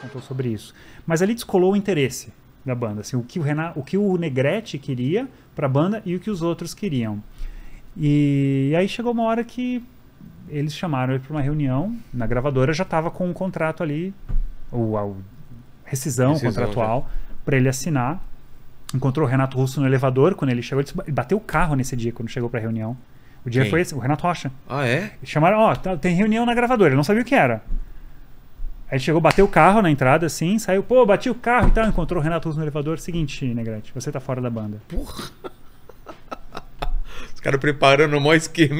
contou sobre isso. Mas ali descolou o interesse da banda, assim, o que o, Renato, o, que o Negrete queria para a banda e o que os outros queriam. E, e aí chegou uma hora que eles chamaram ele para uma reunião na gravadora, já estava com um contrato ali, ou a rescisão, contratual, para ele assinar. Encontrou o Renato Russo no elevador quando ele chegou, ele bateu o carro nesse dia quando chegou para a reunião. O dia Quem? foi esse, o Renato Rocha. Ah, é? Chamaram, ó, oh, tem reunião na gravadora, ele não sabia o que era. Aí ele chegou, bateu o carro na entrada, assim, saiu, pô, bati o carro e tal, encontrou o Renato Russo no elevador. Seguinte, Negrete, você tá fora da banda. Porra! Os caras preparando o maior esquema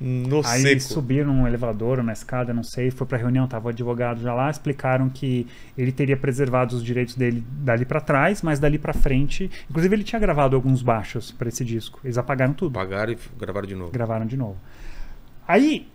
no Aí seco. subiram um elevador, uma escada, não sei, foi pra reunião, tava o advogado já lá, explicaram que ele teria preservado os direitos dele dali para trás, mas dali para frente. Inclusive, ele tinha gravado alguns baixos para esse disco. Eles apagaram tudo. Apagaram e gravaram de novo. Gravaram de novo. Aí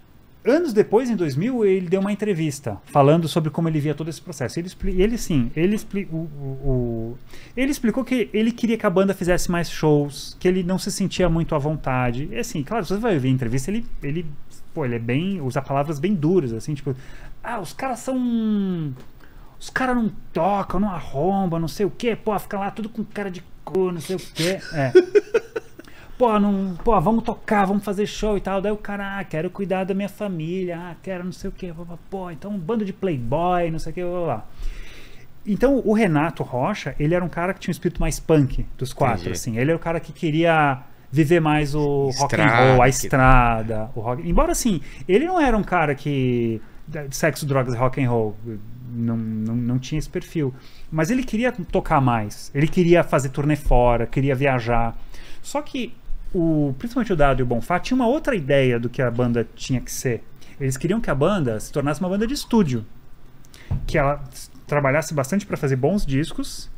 anos depois, em 2000, ele deu uma entrevista falando sobre como ele via todo esse processo. Ele, ele sim, ele, expli o, o, o, ele explicou que ele queria que a banda fizesse mais shows, que ele não se sentia muito à vontade. E assim, claro, você vai ouvir a entrevista, ele, ele, pô, ele é bem, usa palavras bem duras, assim, tipo, ah, os caras são os caras não tocam, não arromba, não sei o quê, pô, fica lá tudo com cara de cor, não sei o quê. É. pô, não, pô, vamos tocar, vamos fazer show e tal. Daí o cara, ah, quero cuidar da minha família, ah, quero não sei o que, pô, então um bando de playboy, não sei o quê blá, blá. Então o Renato Rocha, ele era um cara que tinha um espírito mais punk dos quatro, Entendi. assim. Ele era o cara que queria viver mais o estrada, rock and roll, a estrada, que... o rock. Embora assim, ele não era um cara que sexo, drogas e rock and roll. Não, não, não tinha esse perfil. Mas ele queria tocar mais. Ele queria fazer turnê fora, queria viajar. Só que o, principalmente o Dado e o Bonfá tinham uma outra ideia do que a banda tinha que ser. Eles queriam que a banda se tornasse uma banda de estúdio, que ela trabalhasse bastante para fazer bons discos,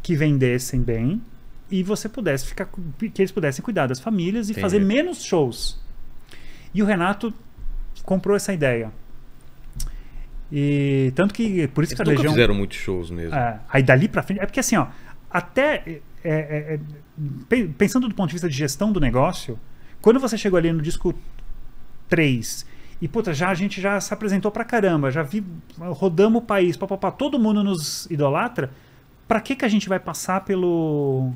que vendessem bem e você pudesse ficar que eles pudessem cuidar das famílias e Entendi. fazer menos shows. E o Renato comprou essa ideia. E tanto que por isso eles que a Legião fizeram muitos shows mesmo. É, aí dali pra frente, é porque assim, ó, até é, é, é pensando do ponto de vista de gestão do negócio, quando você chegou ali no disco 3 e, puta, já, a gente já se apresentou pra caramba, já vi, rodamos o país, papapá, todo mundo nos idolatra, pra que que a gente vai passar pelo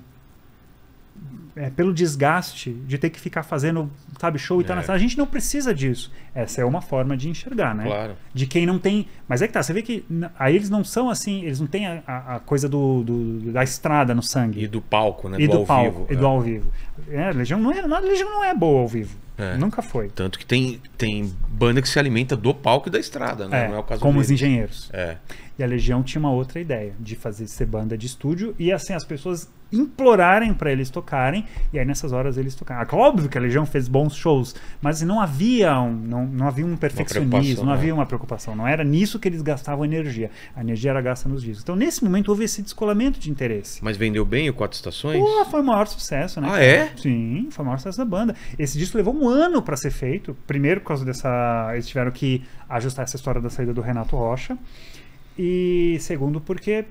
é, pelo desgaste de ter que ficar fazendo, sabe, show e tá é. tal. A gente não precisa disso. Essa é uma forma de enxergar, né? Claro. De quem não tem. Mas é que tá, você vê que aí eles não são assim, eles não têm a, a coisa do, do, da estrada no sangue. E do palco, né? E do, do palco, vivo, E é. do ao vivo. É, Legião não é, a Legião não é boa ao vivo. É. Nunca foi. Tanto que tem, tem banda que se alimenta do palco e da estrada, né? É, não é o caso Como os engenheiros. É. E a Legião tinha uma outra ideia de fazer ser banda de estúdio e assim as pessoas implorarem para eles tocarem e aí nessas horas eles tocaram. Ah, óbvio que a Legião fez bons shows, mas não havia um, não, não havia um perfeccionismo, não né? havia uma preocupação, não era nisso que eles gastavam energia. A energia era gasta nos discos. Então nesse momento houve esse descolamento de interesse. Mas vendeu bem o Quatro Estações? Pô, foi o maior sucesso, né? Ah, é? Sim, foi o maior sucesso da banda. Esse disco levou um ano para ser feito, primeiro por causa dessa eles tiveram que ajustar essa história da saída do Renato Rocha. E segundo, porque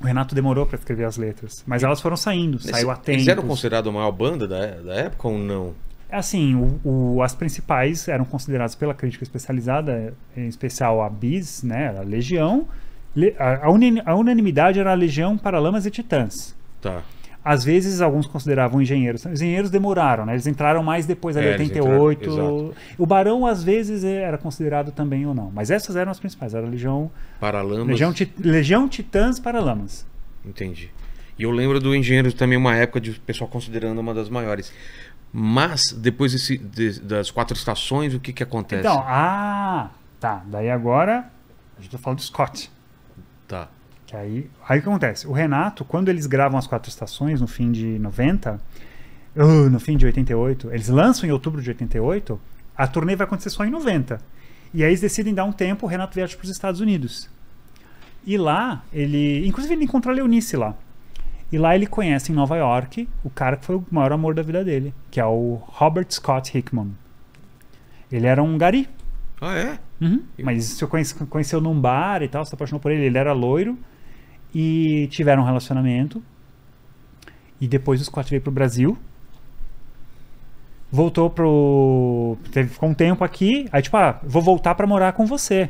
o Renato demorou para escrever as letras. Mas elas foram saindo, Nesse, saiu a tempo. Eles eram considerados a maior banda da, da época ou não? Assim, o, o, as principais eram consideradas pela crítica especializada, em especial a Bis, né, a Legião. Le, a, a, uni, a, unanimidade era a Legião, Paralamas e Titãs. Tá. Às vezes, alguns consideravam engenheiros. Os engenheiros demoraram, né? Eles entraram mais depois, ali, é, 88. Entraram, o Barão, às vezes, é, era considerado também ou não. Mas essas eram as principais. Era a Legião... Paralamas. Legião, Legião Titãs Paralamas. Entendi. E eu lembro do engenheiro também, uma época de pessoal considerando uma das maiores. Mas, depois desse, de, das quatro estações, o que que acontece? Então, ah... Tá, daí agora... A gente tá falando do Scott. Que aí, aí o que acontece? O Renato, quando eles gravam as quatro estações no fim de 90, uh, no fim de 88, eles lançam em outubro de 88, a turnê vai acontecer só em 90. E aí eles decidem dar um tempo, o Renato viaja para os Estados Unidos. E lá, ele. Inclusive, ele encontra a Leonice lá. E lá ele conhece em Nova York o cara que foi o maior amor da vida dele, que é o Robert Scott Hickman. Ele era um gari. Ah, é? Uhum. Mas se conhece, conheceu num bar e tal, se apaixonou por ele, ele era loiro e tiveram um relacionamento. E depois o Scott veio pro Brasil. Voltou pro. Teve, ficou um tempo aqui. Aí, tipo, ah, vou voltar para morar com você.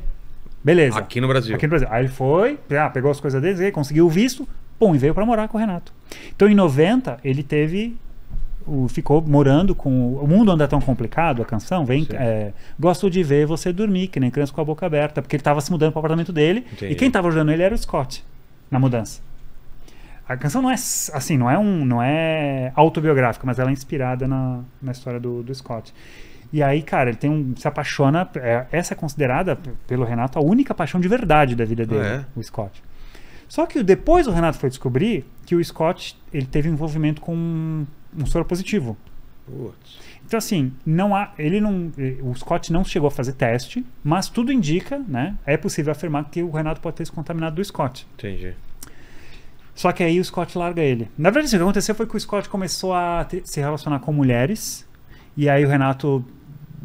Beleza. Aqui no Brasil. Aqui no Brasil. Aí ele foi, ah, pegou as coisas dele, conseguiu o visto, pum, e veio para morar com o Renato. Então, em 90, ele teve. O, ficou morando com. O mundo anda tão complicado, a canção vem. É, Gosto de ver você dormir, que nem criança com a boca aberta, porque ele tava se mudando pro apartamento dele. Entendi. E quem tava ajudando ele era o Scott na mudança. A canção não é assim, não é um, não é autobiográfica, mas ela é inspirada na, na história do, do Scott. E aí, cara, ele tem um, se apaixona. É, essa é considerada pelo Renato a única paixão de verdade da vida dele, ah, é. o Scott. Só que depois o Renato foi descobrir que o Scott ele teve envolvimento com um, um soro positivo. Putz. Então, assim, não há. Ele não. Eh, o Scott não chegou a fazer teste, mas tudo indica, né? É possível afirmar que o Renato pode ter se contaminado do Scott. Entendi. Só que aí o Scott larga ele. Na verdade, assim, o que aconteceu foi que o Scott começou a ter, se relacionar com mulheres. E aí o Renato.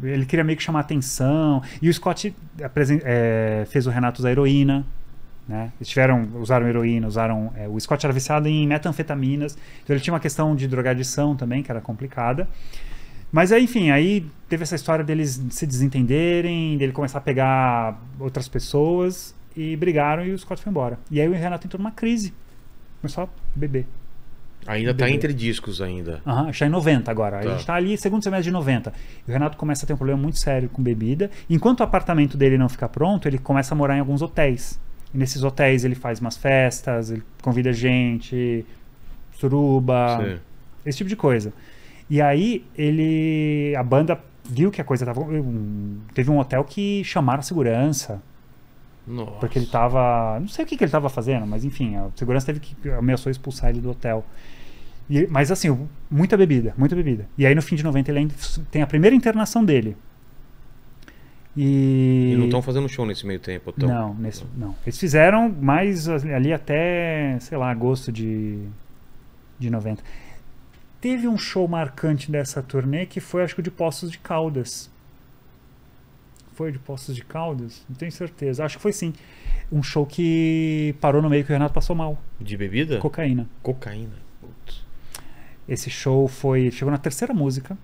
Ele queria meio que chamar atenção. E o Scott é, fez o Renato usar heroína. Né? Eles tiveram, usaram heroína, usaram. É, o Scott era viciado em metanfetaminas, então ele tinha uma questão de drogadição também, que era complicada. Mas aí, enfim, aí teve essa história deles se desentenderem, dele começar a pegar outras pessoas e brigaram e o Scott foi embora. E aí o Renato entrou numa crise. Começou a beber. Ainda tá beber. tá entre discos ainda. Aham, uhum, está em 90 agora. Tá. A gente tá ali, segundo semestre de 90. E o Renato começa a ter um problema muito sério com bebida. Enquanto o apartamento dele não fica pronto, ele começa a morar em alguns hotéis. E nesses hotéis ele faz umas festas, ele convida gente, suruba, Sim. esse tipo de coisa. E aí ele. A banda viu que a coisa tava. Teve um hotel que chamaram a segurança. Nossa. Porque ele tava. Não sei o que, que ele tava fazendo, mas enfim, a segurança teve que. ameaçou expulsar ele do hotel. E, mas assim, muita bebida, muita bebida. E aí no fim de 90 ele tem a primeira internação dele. E, e não estão fazendo show nesse meio tempo, então Não, nesse, não. Eles fizeram mais ali até, sei lá, agosto de, de 90. Teve um show marcante dessa turnê que foi, acho que, de Poços de Caldas. Foi de Poços de Caldas? Não tenho certeza. Acho que foi sim. Um show que parou no meio que o Renato passou mal. De bebida? Cocaína. Cocaína. Putz. Esse show foi. Chegou na terceira música.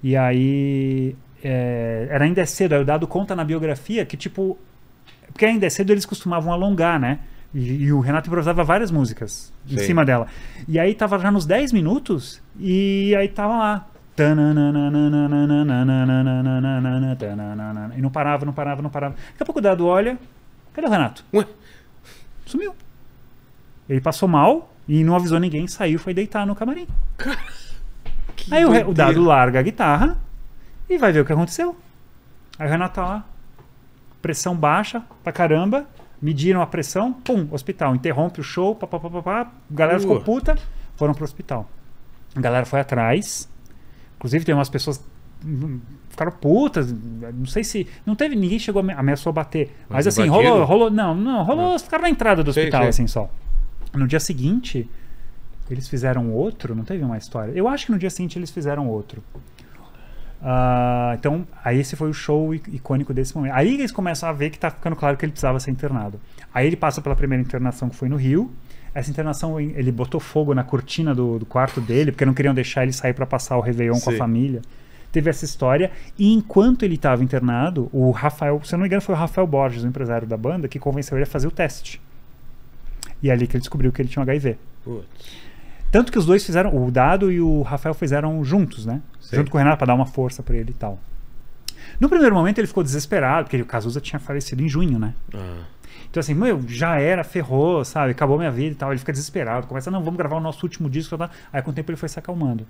E aí é, era ainda é cedo, o dado conta na biografia que, tipo. Porque ainda é cedo eles costumavam alongar, né? E, e o Renato improvisava várias músicas Sim. em cima dela. E aí tava já nos 10 minutos e aí tava lá. E não parava, não parava, não parava. Daqui a pouco o dado olha. Cadê o Renato? Ué? Sumiu. Ele passou mal e não avisou ninguém, saiu foi deitar no camarim. aí o, o dado larga a guitarra, e vai ver o que aconteceu. Aí o Renato tá lá. Pressão baixa pra caramba. Mediram a pressão, pum, hospital. Interrompe o show, papapá. Galera uh. ficou puta, foram pro hospital. A galera foi atrás. Inclusive, tem umas pessoas hum, ficaram putas, não sei se não teve ninguém chegou ameaçou bater, mas, mas é assim rolou, rolou não, não rolou, não. ficaram na entrada do sei, hospital sei. assim só. No dia seguinte eles fizeram outro, não teve uma história. Eu acho que no dia seguinte eles fizeram outro. Uh, então, aí esse foi o show icônico desse momento. Aí eles começam a ver que tá ficando claro que ele precisava ser internado. Aí ele passa pela primeira internação que foi no Rio. Essa internação, ele botou fogo na cortina do, do quarto dele, porque não queriam deixar ele sair para passar o Réveillon Sim. com a família. Teve essa história. E enquanto ele estava internado, o Rafael, se eu não me engano, foi o Rafael Borges, o empresário da banda, que convenceu ele a fazer o teste. E é ali que ele descobriu que ele tinha um HIV. Putz. Tanto que os dois fizeram, o Dado e o Rafael fizeram juntos, né? Junto com o Renato, para dar uma força para ele e tal. No primeiro momento ele ficou desesperado, porque o Cazuza tinha falecido em junho, né? Ah. Então assim, meu, já era, ferrou, sabe? Acabou minha vida e tal. Ele fica desesperado, começa, não, vamos gravar o nosso último disco. Tá? Aí com o tempo ele foi se acalmando.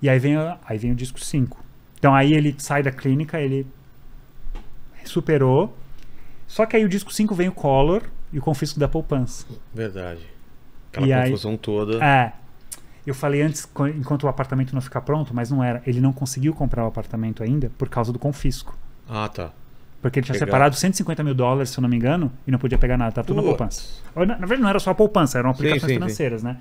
E aí vem, aí vem o disco 5. Então aí ele sai da clínica, ele superou. Só que aí o disco 5 vem o Color e o Confisco da Poupança. Verdade. Aquela e confusão aí, toda. É. Eu falei antes, enquanto o apartamento não ficar pronto, mas não era. Ele não conseguiu comprar o apartamento ainda por causa do confisco. Ah, tá. Porque ele tinha Legal. separado 150 mil dólares, se eu não me engano, e não podia pegar nada, tá tudo Putz. na poupança. Na, na, verdade, não era só a poupança, eram aplicações sim, sim, financeiras, sim. né?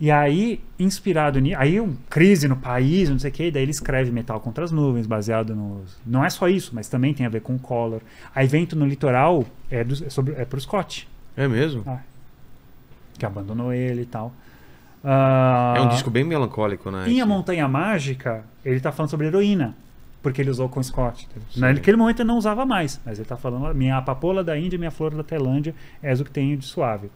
E aí, inspirado nisso, aí um crise no país, não sei o quê, daí ele escreve Metal contra as Nuvens, baseado no. Não é só isso, mas também tem a ver com o Collor. Aí Vento no Litoral é, do, é, sobre, é pro Scott. É mesmo? Ah, que abandonou ele e tal. Uh, é um disco bem melancólico, né? Em A Montanha Mágica, ele tá falando sobre heroína, porque ele usou com Scott. Naquele momento ele não usava mais, mas ele tá falando: minha papola da Índia, minha flor da Tailândia, és o que tenho de suave.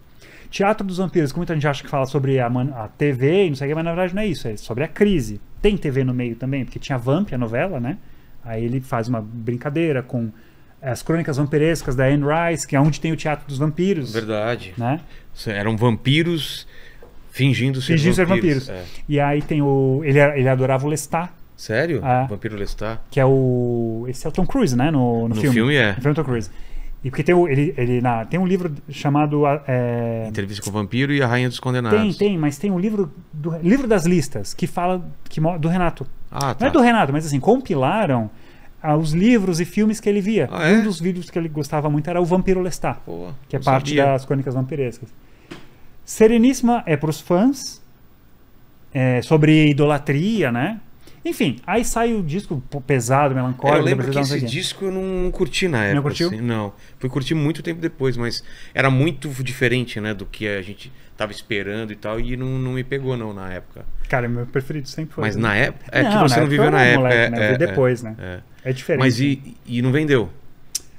Teatro dos Vampiros, que muita gente acha que fala sobre a, a TV e não sei o que, mas na verdade não é isso, é sobre a crise. Tem TV no meio também, porque tinha Vamp, a novela, né? Aí ele faz uma brincadeira com é, as crônicas vampirescas da Anne Rice, que é onde tem o teatro dos vampiros. Verdade. Né? Eram vampiros fingindo ser fingindo vampiros. Ser vampiros. É. E aí tem o. Ele, ele adorava o Lestat. Sério? É. Vampiro Lestat. Que é o. Esse é o Tom Cruise, né? No, no, no filme. filme é. No filme Tom Cruise. E porque tem, o, ele, ele, na, tem um livro chamado. É... Entrevista com o Vampiro e a Rainha dos Condenados. Tem, tem, mas tem um livro. Do, livro das listas, que fala. Que, do Renato. Ah, tá. Não é tá. do Renato, mas assim, compilaram aos livros e filmes que ele via. Ah, é? Um dos vídeos que ele gostava muito era o Vampiro Lestat, Pô, que é parte sabia. das Crônicas Vampirescas. Sereníssima é para os fãs, é sobre idolatria, né? Enfim, aí sai o disco pesado, melancólico. É, eu lembro que esse disco eu não curti na época. Não curtiu? Assim, não. Fui curtir muito tempo depois, mas era muito diferente, né, do que a gente tava esperando e tal, e não, não me pegou não na época. Cara, meu preferido sempre foi. Mas na época, é não, que você não viveu na época, moleque, é, né? É, é, depois, né? É. É diferente. Mas e, né? e não vendeu?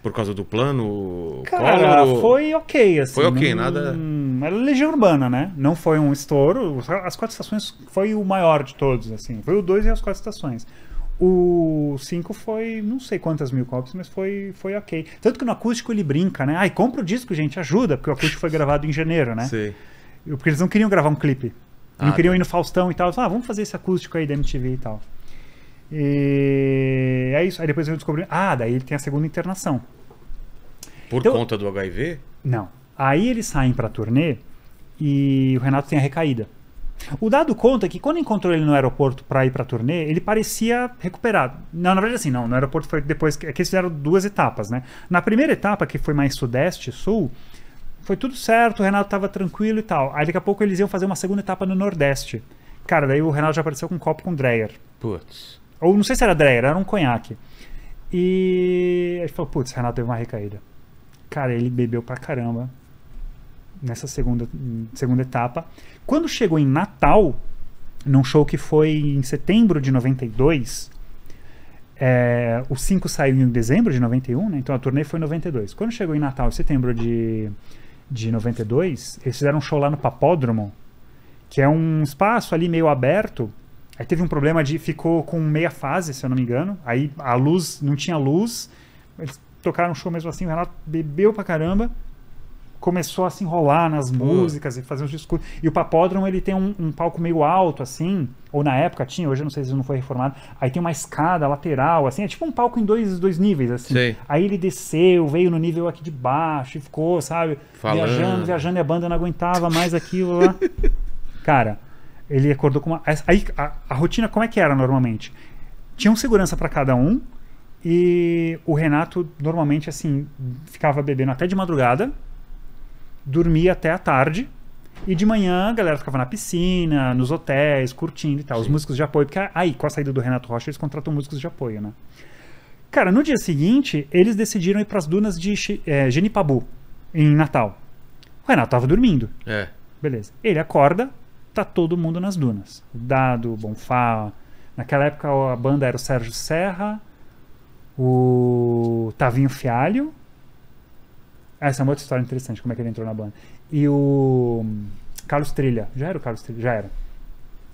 Por causa do plano? Cara, foi ok, assim. Foi ok, não, nada. Era Legião Urbana, né? Não foi um estouro. As quatro estações foi o maior de todos, assim. Foi o 2 e as quatro estações. O 5 foi, não sei quantas mil cópias, mas foi, foi ok. Tanto que no acústico ele brinca, né? Ai, compra o disco, gente, ajuda, porque o acústico foi gravado em janeiro, né? Sim. Porque eles não queriam gravar um clipe. Ah, não queriam tá. ir no Faustão e tal. Ah, vamos fazer esse acústico aí da MTV e tal. E é isso. Aí depois eu descobri. Ah, daí ele tem a segunda internação. Por então, conta do HIV? Não. Aí eles saem pra turnê e o Renato tem a recaída. O dado conta que quando encontrou ele no aeroporto para ir para turnê, ele parecia recuperado. Não, na verdade assim, não, no aeroporto foi depois é que, eles fizeram duas etapas, né? Na primeira etapa, que foi mais sudeste, sul, foi tudo certo, o Renato estava tranquilo e tal. Aí daqui a pouco eles iam fazer uma segunda etapa no nordeste. Cara, daí o Renato já apareceu com um copo com Dreyer. Putz. Ou não sei se era Dreyer, era um conhaque. E a gente falou, putz, Renato teve uma recaída. Cara, ele bebeu pra caramba nessa segunda, segunda etapa. Quando chegou em Natal, num show que foi em setembro de 92, é, o 5 saiu em dezembro de 91, né? Então a turnê foi em 92. Quando chegou em Natal, em setembro de, de 92, eles fizeram um show lá no Papódromo, que é um espaço ali meio aberto, Aí teve um problema de. Ficou com meia fase, se eu não me engano. Aí a luz, não tinha luz. Eles tocaram o show mesmo assim. O Renato bebeu pra caramba. Começou a se enrolar nas músicas e fazer uns discursos. E o Papódromo, ele tem um, um, palco meio alto, assim. Ou na época tinha, hoje eu não sei se não foi reformado. Aí tem uma escada lateral, assim. É tipo um palco em dois, dois níveis, assim. Sei. Aí ele desceu, veio no nível aqui de baixo e ficou, sabe? Falando. Viajando, viajando e a banda não aguentava mais aquilo lá. Cara. Ele acordou com uma. Aí a, a rotina como é que era normalmente? Tinha um segurança para cada um e o Renato normalmente assim ficava bebendo até de madrugada, dormia até a tarde. E de manhã a galera ficava na piscina, nos hotéis, curtindo e tal. Sim. Os músicos de apoio, porque aí com a saída do Renato Rocha eles contratam músicos de apoio, né? Cara, no dia seguinte eles decidiram ir para as dunas de é, Genipabu, em Natal. O Renato tava dormindo. É. Beleza. Ele acorda, tá todo mundo nas dunas. Dado, Bonfá. Naquela época a banda era o Sérgio Serra, o Tavinho Fialho. Ah, essa é uma outra história interessante, como é que ele entrou na banda. E o hum, Carlos Trilha. Já era o Carlos Trilha? Já era.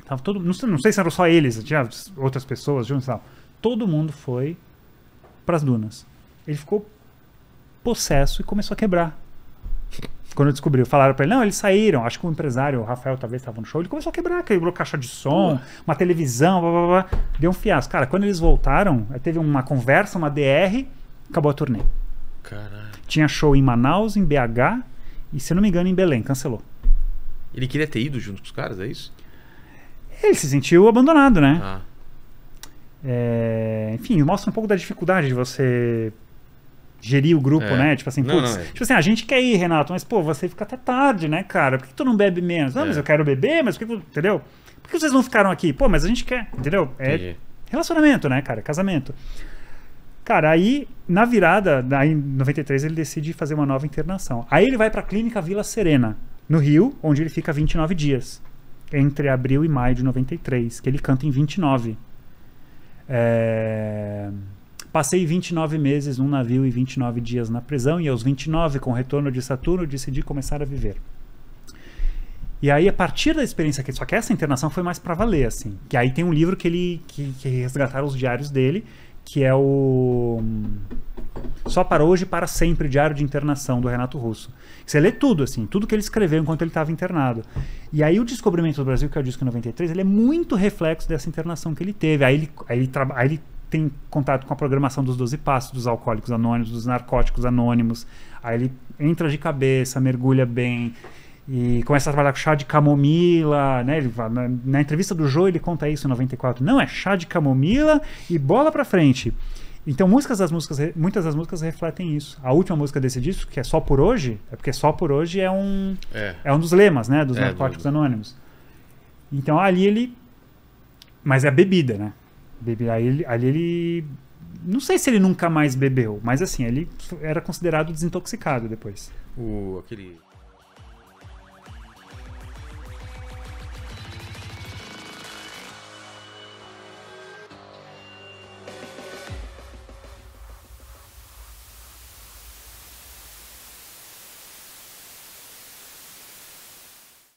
Tava todo, não, sei, não sei se eram só eles, tinha outras pessoas juntos tal. Todo mundo foi para as dunas. Ele ficou possesso e começou a quebrar quando descobriu, falaram pra ele, não, eles saíram, acho que o empresário, o Rafael talvez estava no show, ele começou a quebrar, quebrou caixa de som, uma televisão, blá, blá, blá, deu um fiasco. Cara, quando eles voltaram, teve uma conversa, uma DR, acabou a turnê. Caralho. Tinha show em Manaus, em BH e, se não me engano, em Belém, cancelou. Ele queria ter ido junto com os caras, é isso? Ele se sentiu abandonado, né? Ah. É, enfim, mostra um pouco da dificuldade de você gerir o grupo, é. né? Tipo assim, putz, é. tipo assim, ah, a gente quer ir, Renato, mas pô, você fica até tarde, né, cara? Por que tu não bebe menos? Não, ah, é. mas eu quero beber, mas por que, entendeu? Por que vocês não ficaram aqui? Pô, mas a gente quer, entendeu? É Entendi. relacionamento, né, cara? Casamento. Cara, aí na virada, em 93 ele decide fazer uma nova internação. Aí ele vai para a clínica Vila Serena, no Rio, onde ele fica 29 dias, entre abril e maio de 93, que ele canta em 29. É Passei 29 meses num navio e 29 dias na prisão, e aos 29, com o retorno de Saturno, decidi começar a viver. E aí, a partir da experiência que só que essa internação foi mais para valer, assim. Que aí tem um livro que ele que, que resgataram os diários dele, que é o Só para hoje e para sempre, Diário de Internação do Renato Russo. Você lê tudo assim, tudo que ele escreveu enquanto ele estava internado. E aí o Descobrimento do Brasil, que é o disco 93, ele é muito reflexo dessa internação que ele teve. Aí ele, aí ele, aí ele tem contato com a programação dos 12 passos, dos alcoólicos anônimos, dos narcóticos anônimos. Aí ele entra de cabeça, mergulha bem e começa a trabalhar com chá de camomila, né? Ele, na, na entrevista do Joe ele conta isso em 94. Não, é chá de camomila e bola pra frente. Então, músicas das músicas, muitas das músicas refletem isso. A última música desse disco, que é Só por Hoje, é porque Só por Hoje é um é, é um dos lemas, né, dos é, Narcóticos do... Anônimos. Então, ali ele mas é a bebida, né? Bebe, ele ali ele. Não sei se ele nunca mais bebeu, mas assim, ele era considerado desintoxicado depois. O, aquele